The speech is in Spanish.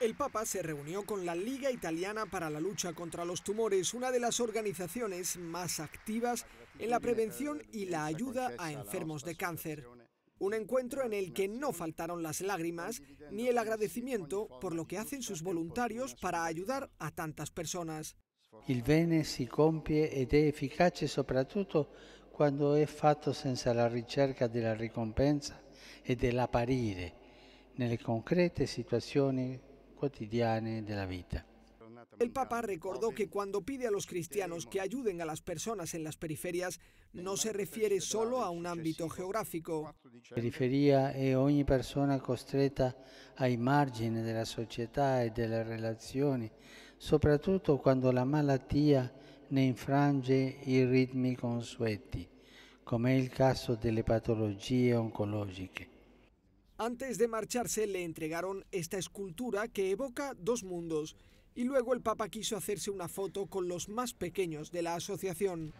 El Papa se reunió con la Liga Italiana para la Lucha contra los Tumores, una de las organizaciones más activas en la prevención y la ayuda a enfermos de cáncer. Un encuentro en el que no faltaron las lágrimas ni el agradecimiento por lo que hacen sus voluntarios para ayudar a tantas personas. El bene si compie ed efficace soprattutto quando è fatto senza la ricerca della ricompensa e en nelle concrete situazioni cotidiane della vita. El Papa recordó que cuando pide a los cristianos que ayuden a las personas en las periferias, no se refiere solo a un ámbito geográfico. Periferia è ogni persona costretta ai margini della società e delle relazioni, soprattutto quando la malattia ne infrange i ritmi consueti, come è il caso delle patologie oncologiche. Antes de marcharse le entregaron esta escultura que evoca dos mundos y luego el Papa quiso hacerse una foto con los más pequeños de la asociación.